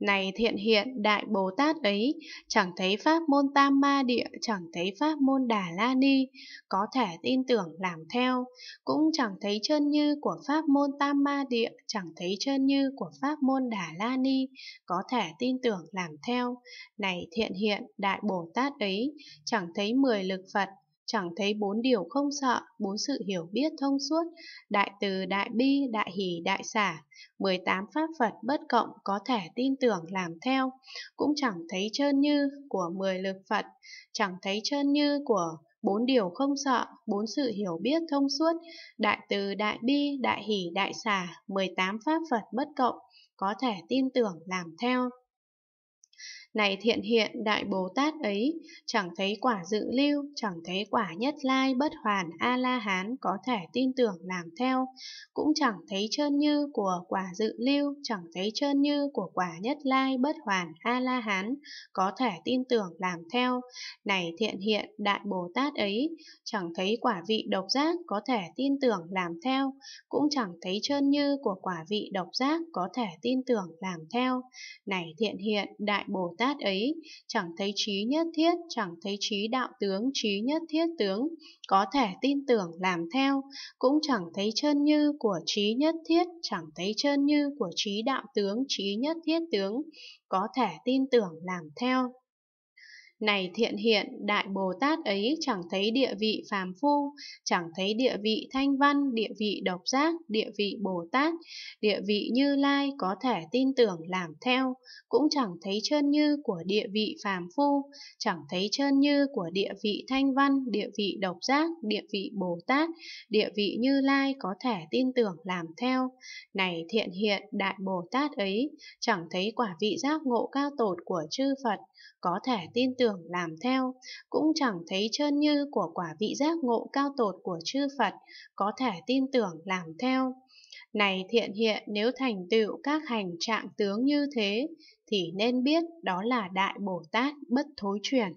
Này thiện hiện đại Bồ Tát ấy, chẳng thấy pháp môn tam ma địa, chẳng thấy pháp môn đà la ni, có thể tin tưởng làm theo, cũng chẳng thấy chân như của pháp môn tam ma địa, chẳng thấy chân như của pháp môn đà la ni, có thể tin tưởng làm theo. Này thiện hiện đại Bồ Tát ấy, chẳng thấy mười lực Phật, chẳng thấy bốn điều không sợ, bốn sự hiểu biết thông suốt, đại từ, đại bi, đại hỷ, đại xả, 18 pháp Phật bất cộng có thể tin tưởng làm theo, cũng chẳng thấy trơn như của 10 lực Phật, chẳng thấy trơn như của bốn điều không sợ, bốn sự hiểu biết thông suốt, đại từ, đại bi, đại hỷ, đại xả, 18 pháp Phật bất cộng, có thể tin tưởng làm theo. Này thiện hiện đại Bồ Tát ấy, chẳng thấy quả dự lưu, chẳng thấy quả nhất lai bất hoàn A-la-hán có thể tin tưởng làm theo, cũng chẳng thấy trơn như của quả dự lưu, chẳng thấy trơn như của quả nhất lai bất hoàn A-la-hán có thể tin tưởng làm theo. Này thiện hiện đại Bồ Tát ấy, chẳng thấy quả vị độc giác có thể tin tưởng làm theo, cũng chẳng thấy trơn như của quả vị độc giác có thể tin tưởng làm theo. Này thiện hiện đại đại Bồ Tát ấy, chẳng thấy trí nhất thiết, chẳng thấy trí đạo tướng, trí nhất thiết tướng, có thể tin tưởng làm theo, cũng chẳng thấy chân như của trí nhất thiết, chẳng thấy chân như của trí đạo tướng, trí nhất thiết tướng, có thể tin tưởng làm theo. Này thiện hiện, Đại Bồ Tát ấy chẳng thấy địa vị phàm phu, chẳng thấy địa vị thanh văn, địa vị độc giác, địa vị Bồ Tát, địa vị như lai có thể tin tưởng làm theo, cũng chẳng thấy chân như của địa vị phàm phu, chẳng thấy chân như của địa vị thanh văn, địa vị độc giác, địa vị Bồ Tát, địa vị như lai có thể tin tưởng làm theo. Này thiện hiện, Đại Bồ Tát ấy, chẳng thấy quả vị giác ngộ cao tột của chư Phật, có thể tin tưởng tưởng làm theo, cũng chẳng thấy trơn như của quả vị giác ngộ cao tột của chư Phật, có thể tin tưởng làm theo. Này thiện hiện nếu thành tựu các hành trạng tướng như thế, thì nên biết đó là Đại Bồ Tát bất thối chuyển.